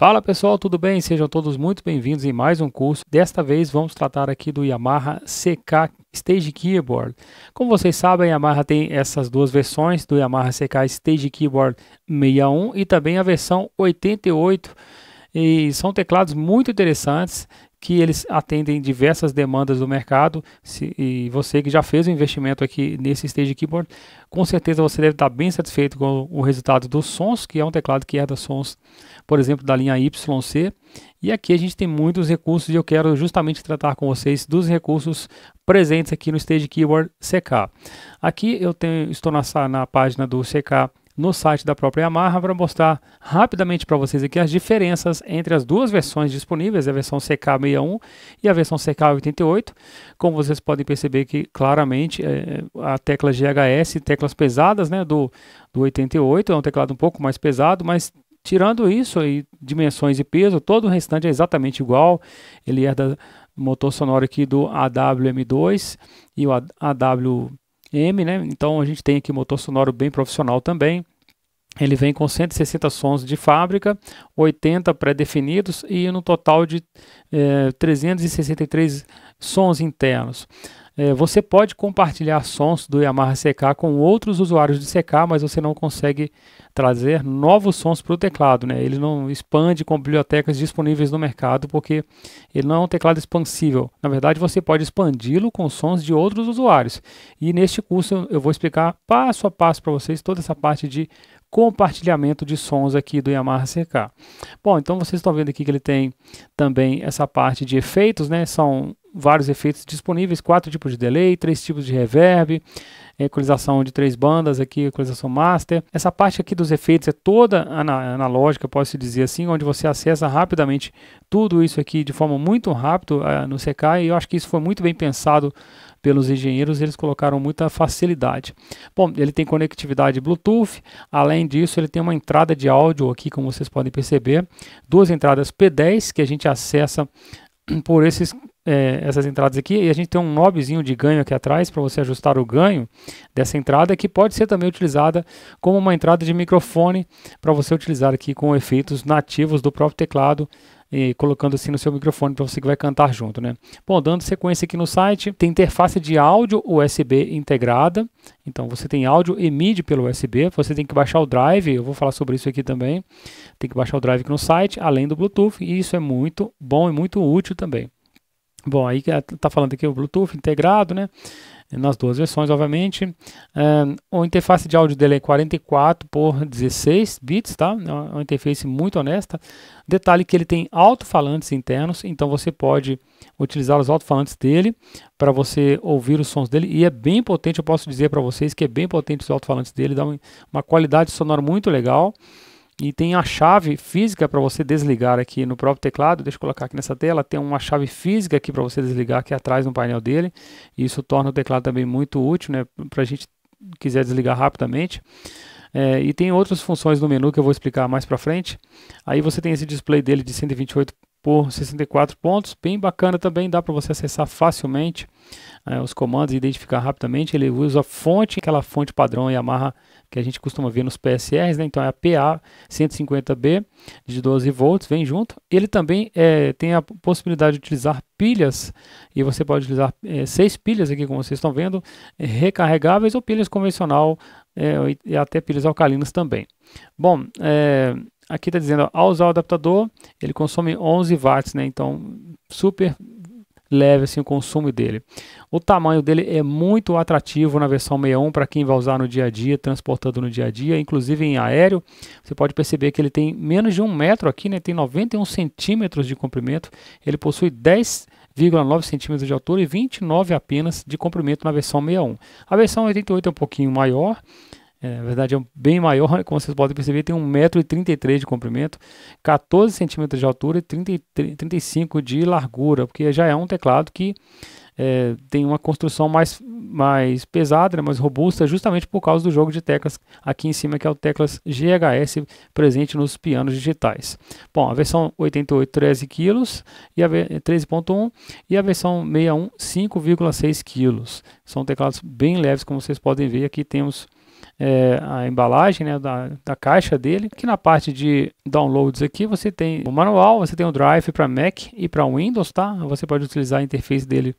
Fala pessoal, tudo bem? Sejam todos muito bem-vindos em mais um curso. Desta vez vamos tratar aqui do Yamaha CK Stage Keyboard. Como vocês sabem, a Yamaha tem essas duas versões do Yamaha CK Stage Keyboard 61 e também a versão 88. E são teclados muito interessantes que eles atendem diversas demandas do mercado. Se, e você que já fez o investimento aqui nesse Stage Keyboard, com certeza você deve estar bem satisfeito com o resultado dos sons, que é um teclado que herda sons, por exemplo, da linha YC. E aqui a gente tem muitos recursos e eu quero justamente tratar com vocês dos recursos presentes aqui no Stage Keyboard CK. Aqui eu tenho, estou na, na página do CK no site da própria Yamaha para mostrar rapidamente para vocês aqui as diferenças entre as duas versões disponíveis, a versão CK61 e a versão CK88. Como vocês podem perceber que claramente é, a tecla GHS, teclas pesadas né, do, do 88, é um teclado um pouco mais pesado, mas tirando isso e dimensões e peso, todo o restante é exatamente igual. Ele é da motor sonoro aqui do AWM2 e o AW M, né? Então a gente tem aqui um motor sonoro bem profissional também. Ele vem com 160 sons de fábrica, 80 pré-definidos e no total de eh, 363 sons internos é, você pode compartilhar sons do Yamaha CK com outros usuários de CK, mas você não consegue trazer novos sons para o teclado. Né? Ele não expande com bibliotecas disponíveis no mercado, porque ele não é um teclado expansível. Na verdade, você pode expandi-lo com sons de outros usuários. E neste curso eu vou explicar passo a passo para vocês toda essa parte de compartilhamento de sons aqui do Yamaha CK. Bom, então vocês estão vendo aqui que ele tem também essa parte de efeitos, né? São vários efeitos disponíveis, quatro tipos de delay, três tipos de reverb, equalização de três bandas aqui, equalização master. Essa parte aqui dos efeitos é toda analógica, posso dizer assim, onde você acessa rapidamente tudo isso aqui de forma muito rápida uh, no CK e eu acho que isso foi muito bem pensado pelos engenheiros, eles colocaram muita facilidade. Bom, ele tem conectividade Bluetooth, além disso, ele tem uma entrada de áudio aqui, como vocês podem perceber, duas entradas P10 que a gente acessa por esses é, essas entradas aqui e a gente tem um knobzinho de ganho aqui atrás para você ajustar o ganho dessa entrada que pode ser também utilizada como uma entrada de microfone para você utilizar aqui com efeitos nativos do próprio teclado e colocando assim no seu microfone para você que vai cantar junto, né? Bom, dando sequência aqui no site, tem interface de áudio USB integrada. Então você tem áudio e MIDI pelo USB, você tem que baixar o drive, eu vou falar sobre isso aqui também. Tem que baixar o drive aqui no site, além do Bluetooth, e isso é muito bom e muito útil também. Bom, aí está falando aqui o Bluetooth integrado, né? nas duas versões, obviamente. É, um, a interface de áudio dele é 44 por 16 bits, tá? É uma interface muito honesta. Detalhe que ele tem alto-falantes internos, então você pode utilizar os alto-falantes dele para você ouvir os sons dele. E é bem potente, eu posso dizer para vocês que é bem potente os alto-falantes dele, dá uma qualidade sonora muito legal e tem a chave física para você desligar aqui no próprio teclado. Deixa eu colocar aqui nessa tela. Tem uma chave física aqui para você desligar aqui é atrás no painel dele. Isso torna o teclado também muito útil, né? Para a gente quiser desligar rapidamente. É, e tem outras funções no menu que eu vou explicar mais para frente. Aí você tem esse display dele de 128 por 64 pontos, bem bacana também, dá para você acessar facilmente é, os comandos e identificar rapidamente. Ele usa fonte, aquela fonte padrão Yamaha que a gente costuma ver nos PSRs, né? então é a PA 150B de 12 volts, vem junto. Ele também é, tem a possibilidade de utilizar pilhas, e você pode utilizar é, seis pilhas aqui, como vocês estão vendo, é, recarregáveis ou pilhas convencional é, e até pilhas alcalinas também. Bom, é, aqui está dizendo, ó, ao usar o adaptador, ele consome 11 watts, né? Então, super leve assim, o consumo dele. O tamanho dele é muito atrativo na versão 61 para quem vai usar no dia a dia, transportando no dia a dia, inclusive em aéreo. Você pode perceber que ele tem menos de um metro aqui, né? tem 91 centímetros de comprimento. Ele possui 10,9 centímetros de altura e 29 apenas de comprimento na versão 61. A versão 88 é um pouquinho maior, é, na verdade, é bem maior, como vocês podem perceber, tem 1,33m de comprimento, 14 centímetros de altura e 33, 35 de largura, porque já é um teclado que é, tem uma construção mais, mais pesada, né, mais robusta, justamente por causa do jogo de teclas aqui em cima, que é o teclas GHS presente nos pianos digitais. Bom, a versão 88, 13 kg, 13.1 e a versão 61, 5,6 kg. São teclados bem leves, como vocês podem ver. Aqui temos é, a embalagem né, da, da caixa dele. Aqui na parte de downloads aqui você tem o manual, você tem o Drive para Mac e para Windows, tá? Você pode utilizar a interface dele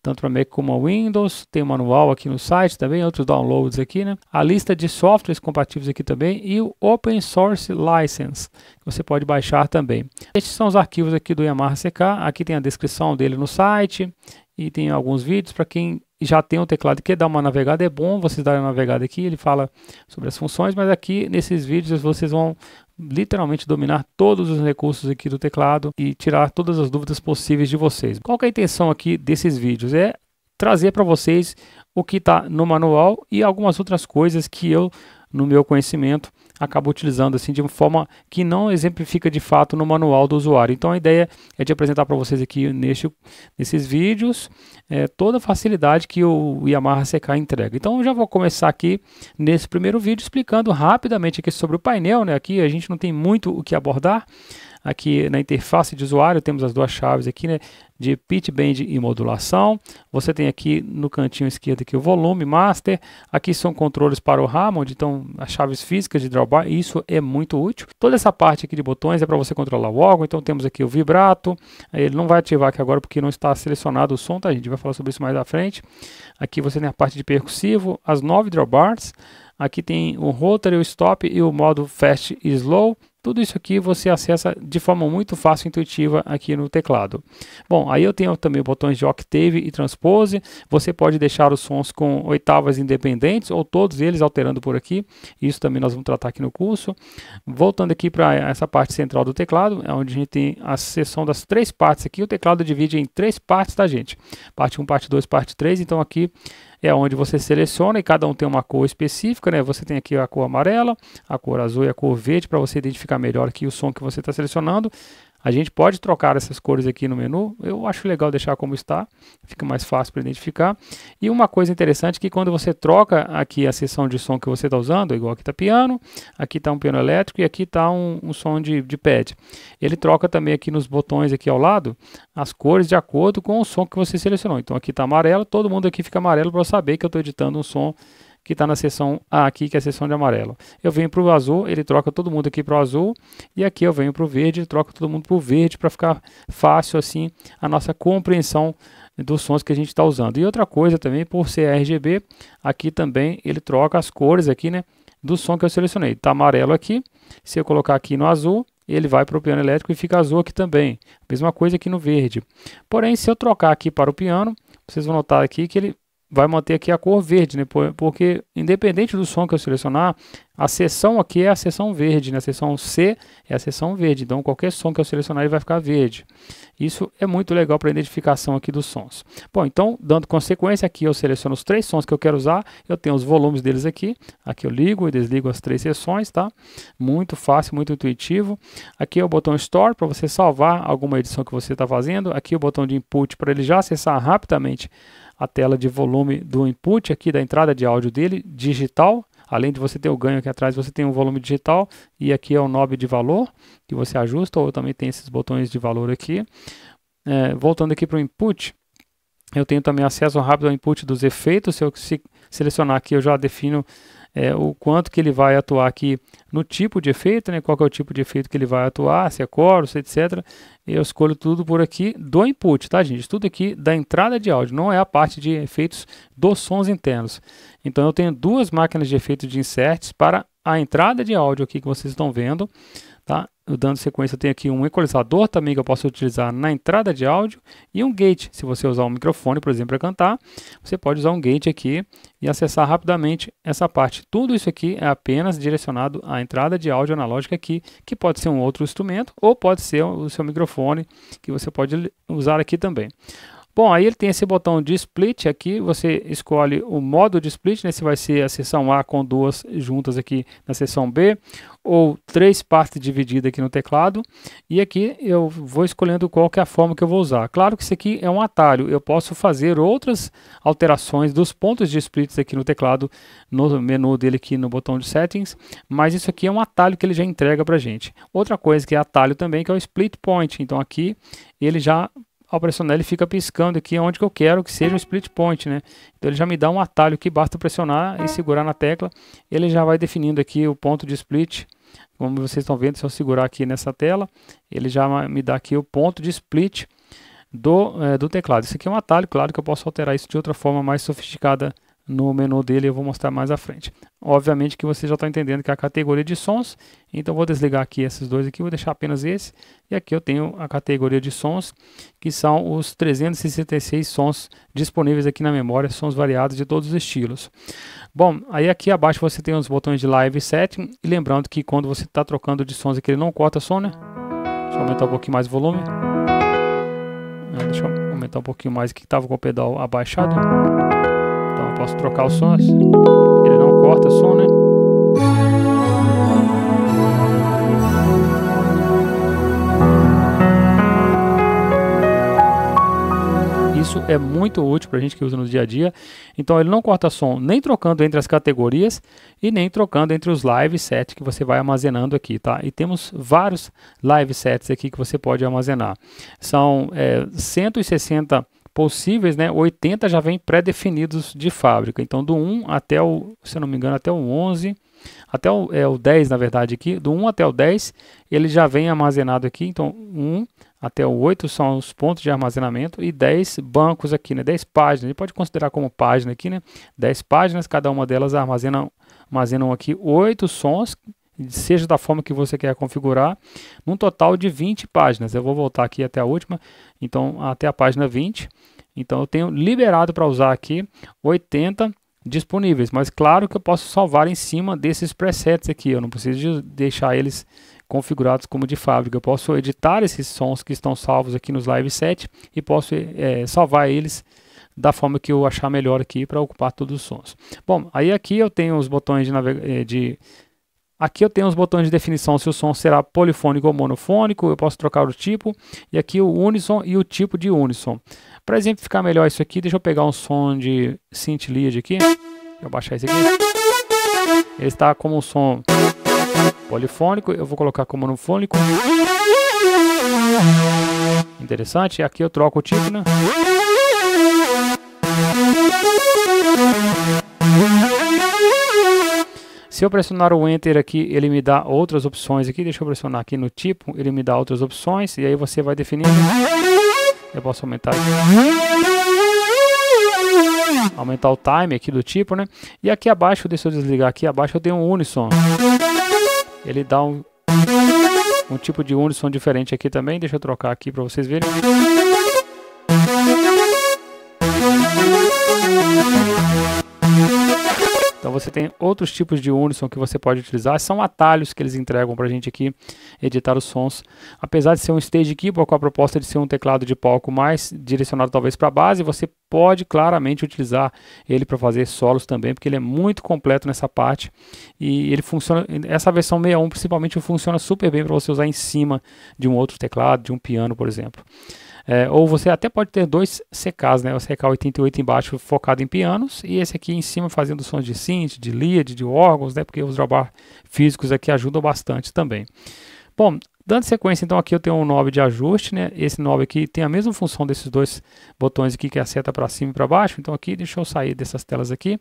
tanto para Mac como Windows. Tem o manual aqui no site também, outros downloads aqui, né? A lista de softwares compatíveis aqui também e o Open Source License, que você pode baixar também. Estes são os arquivos aqui do Yamaha CK, aqui tem a descrição dele no site e tem alguns vídeos para quem já tem o teclado e quer dar uma navegada, é bom vocês darem uma navegada aqui, ele fala sobre as funções, mas aqui nesses vídeos vocês vão literalmente dominar todos os recursos aqui do teclado e tirar todas as dúvidas possíveis de vocês. Qual é a intenção aqui desses vídeos? É trazer para vocês o que está no manual e algumas outras coisas que eu, no meu conhecimento, acaba utilizando assim de uma forma que não exemplifica de fato no manual do usuário. Então a ideia é de apresentar para vocês aqui neste, nesses vídeos é, toda a facilidade que o Yamaha CK entrega. Então eu já vou começar aqui nesse primeiro vídeo explicando rapidamente aqui sobre o painel, né? Aqui a gente não tem muito o que abordar, Aqui na interface de usuário temos as duas chaves aqui, né? De pitch bend e modulação. Você tem aqui no cantinho esquerdo aqui o volume master. Aqui são controles para o Hammond, então as chaves físicas de drawbar. Isso é muito útil. Toda essa parte aqui de botões é para você controlar o órgão. Então temos aqui o vibrato. Ele não vai ativar aqui agora porque não está selecionado o som, tá? A gente vai falar sobre isso mais à frente. Aqui você tem a parte de percussivo, as nove drawbars. Aqui tem o rotary, o stop e o modo fast e slow. Tudo isso aqui você acessa de forma muito fácil e intuitiva aqui no teclado. Bom, aí eu tenho também botões de octave e transpose. Você pode deixar os sons com oitavas independentes ou todos eles alterando por aqui. Isso também nós vamos tratar aqui no curso. Voltando aqui para essa parte central do teclado, é onde a gente tem a seção das três partes aqui. O teclado divide em três partes, tá gente? Parte 1, parte 2, parte 3. Então aqui é onde você seleciona e cada um tem uma cor específica, né? Você tem aqui a cor amarela, a cor azul e a cor verde para você identificar melhor aqui o som que você está selecionando. A gente pode trocar essas cores aqui no menu, eu acho legal deixar como está, fica mais fácil para identificar. E uma coisa interessante é que quando você troca aqui a seção de som que você está usando, igual aqui está piano, aqui está um piano elétrico e aqui está um, um, som de, de pad. Ele troca também aqui nos botões aqui ao lado, as cores de acordo com o som que você selecionou. Então aqui está amarelo, todo mundo aqui fica amarelo para saber que eu estou editando um som que está na seção A aqui, que é a seção de amarelo. Eu venho para o azul, ele troca todo mundo aqui para o azul, e aqui eu venho para o verde, troca todo mundo para o verde, para ficar fácil assim a nossa compreensão dos sons que a gente está usando. E outra coisa também, por ser RGB, aqui também ele troca as cores aqui, né, do som que eu selecionei. Está amarelo aqui, se eu colocar aqui no azul, ele vai para o piano elétrico e fica azul aqui também. Mesma coisa aqui no verde. Porém, se eu trocar aqui para o piano, vocês vão notar aqui que ele vai manter aqui a cor verde, né? porque independente do som que eu selecionar, a seção aqui é a seção verde, né? a seção C é a seção verde, então qualquer som que eu selecionar ele vai ficar verde. Isso é muito legal para a identificação aqui dos sons. Bom, então, dando consequência, aqui eu seleciono os três sons que eu quero usar, eu tenho os volumes deles aqui, aqui eu ligo e desligo as três seções, tá? Muito fácil, muito intuitivo. Aqui é o botão Store para você salvar alguma edição que você está fazendo, aqui é o botão de Input para ele já acessar rapidamente a tela de volume do input aqui da entrada de áudio dele, digital. Além de você ter o ganho aqui atrás, você tem um volume digital e aqui é o knob de valor que você ajusta, ou também tem esses botões de valor aqui. É, voltando aqui para o input, eu tenho também acesso rápido ao input dos efeitos. Se eu se selecionar aqui, eu já defino é, o quanto que ele vai atuar aqui no tipo de efeito, né? qual é o tipo de efeito que ele vai atuar, se é chorus, etc. Eu escolho tudo por aqui do input, tá gente? Tudo aqui da entrada de áudio, não é a parte de efeitos dos sons internos. Então eu tenho duas máquinas de efeito de inserts para a entrada de áudio aqui que vocês estão vendo. Tá? Eu dando sequência, eu tenho aqui um equalizador também que eu posso utilizar na entrada de áudio e um gate. Se você usar um microfone, por exemplo, para cantar, você pode usar um gate aqui e acessar rapidamente essa parte. Tudo isso aqui é apenas direcionado à entrada de áudio analógica aqui, que pode ser um outro instrumento ou pode ser o seu microfone que você pode usar aqui também. Bom, aí ele tem esse botão de split aqui, você escolhe o modo de split, né? se vai ser a seção A com duas juntas aqui na seção B, ou três partes divididas aqui no teclado, e aqui eu vou escolhendo qual que é a forma que eu vou usar. Claro que isso aqui é um atalho, eu posso fazer outras alterações dos pontos de split aqui no teclado, no menu dele aqui no botão de settings, mas isso aqui é um atalho que ele já entrega para gente. Outra coisa que é atalho também, que é o split point, então aqui ele já ao pressionar ele fica piscando aqui onde que eu quero que seja o split point, né? Então ele já me dá um atalho que basta pressionar e segurar na tecla, ele já vai definindo aqui o ponto de split. Como vocês estão vendo, se eu segurar aqui nessa tela, ele já me dá aqui o ponto de split do, é, do teclado. Isso aqui é um atalho, claro que eu posso alterar isso de outra forma mais sofisticada no menu dele, eu vou mostrar mais à frente. Obviamente que você já está entendendo que é a categoria de sons, então vou desligar aqui esses dois aqui, vou deixar apenas esse, e aqui eu tenho a categoria de sons, que são os 366 sons disponíveis aqui na memória, sons variados de todos os estilos. Bom, aí aqui abaixo você tem os botões de Live Setting, e lembrando que quando você está trocando de sons aqui, ele não corta som, né? Deixa eu aumentar um pouquinho mais o volume. Ah, deixa eu aumentar um pouquinho mais aqui, que estava com o pedal abaixado. Posso trocar os sons? Assim. Ele não corta som, né? Isso é muito útil para a gente que usa no dia a dia. Então ele não corta som nem trocando entre as categorias e nem trocando entre os live sets que você vai armazenando aqui, tá? E temos vários live sets aqui que você pode armazenar. São é, eh, 160 possíveis, né, 80 já vem pré-definidos de fábrica. Então, do 1 até o, se eu não me engano, até o 11, até o, é, o 10, na verdade, aqui, do 1 até o 10, ele já vem armazenado aqui. Então, 1 até o 8 são os pontos de armazenamento e 10 bancos aqui, né, 10 páginas. A gente pode considerar como página aqui, né, 10 páginas, cada uma delas armazena, armazenam aqui 8 sons, seja da forma que você quer configurar, num total de 20 páginas. Eu vou voltar aqui até a última, então até a página 20. Então eu tenho liberado para usar aqui 80 disponíveis, mas claro que eu posso salvar em cima desses presets aqui, eu não preciso deixar eles configurados como de fábrica. Eu posso editar esses sons que estão salvos aqui nos live set e posso é, salvar eles da forma que eu achar melhor aqui para ocupar todos os sons. Bom, aí aqui eu tenho os botões de, eh, de Aqui eu tenho os botões de definição se o som será polifônico ou monofônico, eu posso trocar o tipo, e aqui o unison e o tipo de unison. Para exemplificar melhor isso aqui, deixa eu pegar um som de synth lead aqui, deixa eu baixar esse aqui. Ele está como um som polifônico, eu vou colocar como monofônico. Interessante, aqui eu troco o tipo, né? Se eu pressionar o Enter aqui, ele me dá outras opções aqui. Deixa eu pressionar aqui no tipo, ele me dá outras opções. E aí você vai definindo. Eu posso aumentar aqui. Aumentar o time aqui do tipo, né? E aqui abaixo, deixa eu desligar aqui abaixo, eu tenho um Unison. Ele dá um, um tipo de Unison diferente aqui também. Deixa eu trocar aqui para vocês verem. você tem outros tipos de Unison que você pode utilizar, são atalhos que eles entregam para a gente aqui, editar os sons. Apesar de ser um Stage Keyboard com a proposta de ser um teclado de palco mais direcionado talvez para a base, você pode claramente utilizar ele para fazer solos também, porque ele é muito completo nessa parte e ele funciona, essa versão 61 principalmente funciona super bem para você usar em cima de um outro teclado, de um piano, por exemplo. É, ou você até pode ter dois CKs, né? O CK88 embaixo focado em pianos e esse aqui em cima fazendo sons de synth, de lead, de órgãos, né? Porque os drawbar físicos aqui ajudam bastante também. Bom, Dando sequência, então aqui eu tenho um knob de ajuste, né? Esse knob aqui tem a mesma função desses dois botões aqui, que é a seta para cima e para baixo. Então aqui, deixa eu sair dessas telas aqui.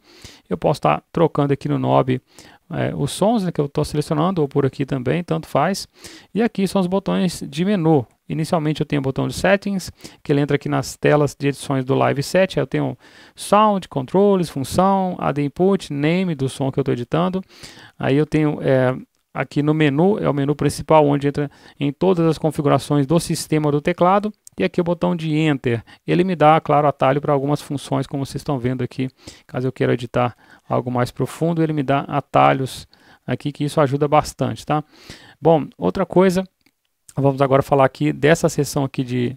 Eu posso estar tá trocando aqui no knob é, os sons né, que eu estou selecionando, ou por aqui também, tanto faz. E aqui são os botões de menu. Inicialmente eu tenho o botão de settings, que ele entra aqui nas telas de edições do Live Set. Eu tenho sound, controles, função, add input, name do som que eu estou editando. Aí eu tenho é, aqui no menu, é o menu principal, onde entra em todas as configurações do sistema do teclado e aqui o botão de Enter. Ele me dá, claro, atalho para algumas funções, como vocês estão vendo aqui. Caso eu queira editar algo mais profundo, ele me dá atalhos aqui, que isso ajuda bastante, tá? Bom, outra coisa, vamos agora falar aqui dessa seção aqui de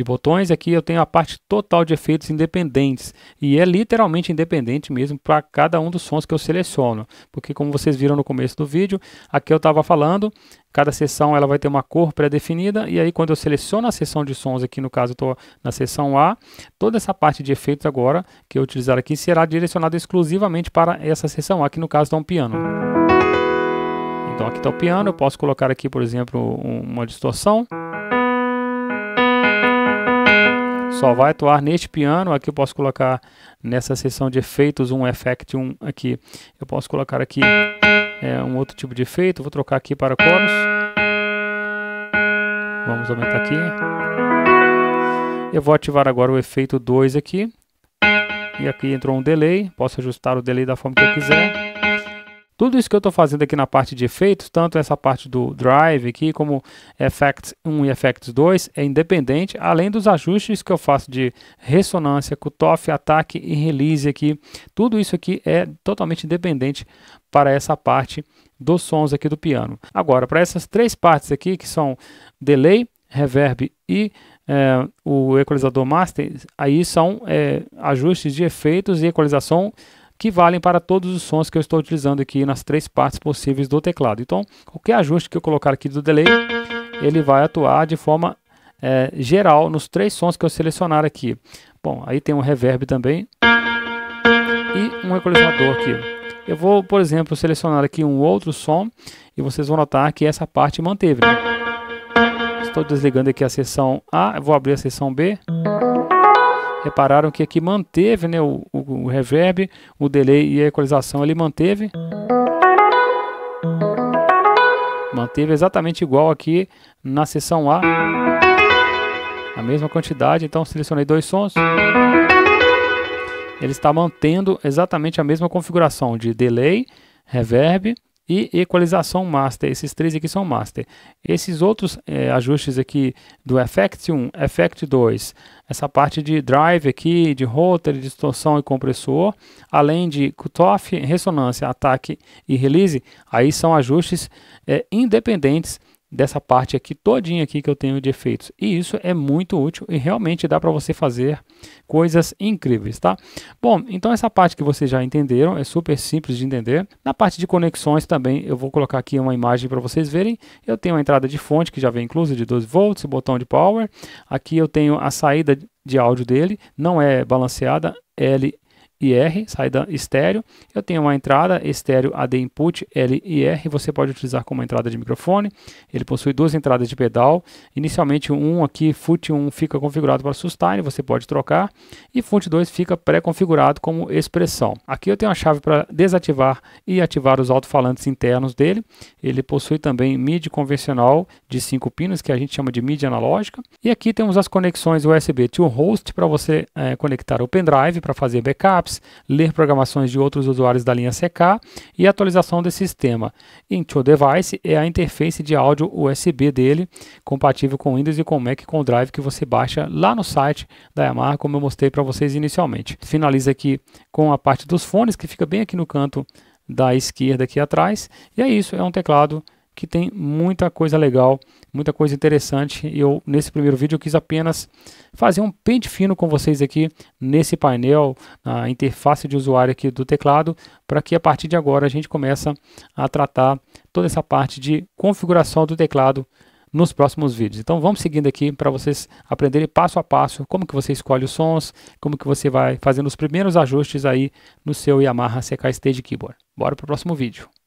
de botões. Aqui é eu tenho a parte total de efeitos independentes e é literalmente independente mesmo para cada um dos sons que eu seleciono, porque como vocês viram no começo do vídeo, aqui eu estava falando, cada seção ela vai ter uma cor pré-definida e aí quando eu seleciono a seção de sons aqui, no caso eu estou na seção A, toda essa parte de efeitos agora que eu utilizar aqui será direcionada exclusivamente para essa seção A, que no caso está um piano. Então aqui está o piano, eu posso colocar aqui, por exemplo, uma distorção. Só vai atuar neste piano. Aqui eu posso colocar nessa seção de efeitos um effect 1 um aqui. Eu posso colocar aqui é, um outro tipo de efeito. Vou trocar aqui para coros. Vamos aumentar aqui. Eu vou ativar agora o efeito 2 aqui. E aqui entrou um delay. Posso ajustar o delay da forma que eu quiser. Tudo isso que eu estou fazendo aqui na parte de efeitos, tanto essa parte do Drive aqui, como Effects 1 e Effects 2, é independente, além dos ajustes que eu faço de ressonância, cutoff, ataque e release aqui. Tudo isso aqui é totalmente independente para essa parte dos sons aqui do piano. Agora, para essas três partes aqui, que são delay, reverb e é, o equalizador master, aí são é, ajustes de efeitos e equalização que valem para todos os sons que eu estou utilizando aqui nas três partes possíveis do teclado. Então, qualquer ajuste que eu colocar aqui do delay, ele vai atuar de forma é, geral nos três sons que eu selecionar aqui. Bom, aí tem um reverb também e um equalizador aqui. Eu vou, por exemplo, selecionar aqui um outro som e vocês vão notar que essa parte manteve. Né? Estou desligando aqui a seção A, vou abrir a seção B. Repararam que aqui manteve né, o, o, o reverb, o delay e a equalização ele manteve. Manteve exatamente igual aqui na seção A. A mesma quantidade, então selecionei dois sons. Ele está mantendo exatamente a mesma configuração de delay, reverb e equalização master. Esses três aqui são master. Esses outros é, ajustes aqui do Effect 1, Effect 2, essa parte de drive aqui, de rotor, distorção e compressor, além de cutoff, ressonância, ataque e release, aí são ajustes é, independentes dessa parte aqui todinha aqui que eu tenho de efeitos. E isso é muito útil e realmente dá para você fazer coisas incríveis, tá? Bom, então essa parte que vocês já entenderam, é super simples de entender. Na parte de conexões também, eu vou colocar aqui uma imagem para vocês verem. Eu tenho a entrada de fonte que já vem inclusa de 12 volts, botão de power. Aqui eu tenho a saída de áudio dele, não é balanceada, L IR, saída estéreo. Eu tenho uma entrada estéreo AD input L e R, você pode utilizar como entrada de microfone. Ele possui duas entradas de pedal. Inicialmente um aqui, FUT1 fica configurado para sustain, você pode trocar, e FUT2 fica pré-configurado como expressão. Aqui eu tenho a chave para desativar e ativar os alto-falantes internos dele. Ele possui também MIDI convencional de 5 pinos, que a gente chama de MIDI analógica. E aqui temos as conexões USB to host para você é, conectar o pendrive para fazer backups apps, ler programações de outros usuários da linha CK e atualização desse sistema. Into Device é a interface de áudio USB dele, compatível com Windows e com Mac com Drive que você baixa lá no site da Yamaha, como eu mostrei para vocês inicialmente. Finaliza aqui com a parte dos fones, que fica bem aqui no canto da esquerda aqui atrás. E é isso, é um teclado que tem muita coisa legal, muita coisa interessante. Eu nesse primeiro vídeo eu quis apenas fazer um pente fino com vocês aqui nesse painel, a interface de usuário aqui do teclado, para que a partir de agora a gente começa a tratar toda essa parte de configuração do teclado nos próximos vídeos. Então vamos seguindo aqui para vocês aprenderem passo a passo como que você escolhe os sons, como que você vai fazendo os primeiros ajustes aí no seu Yamaha CK Stage Keyboard. Bora para o próximo vídeo.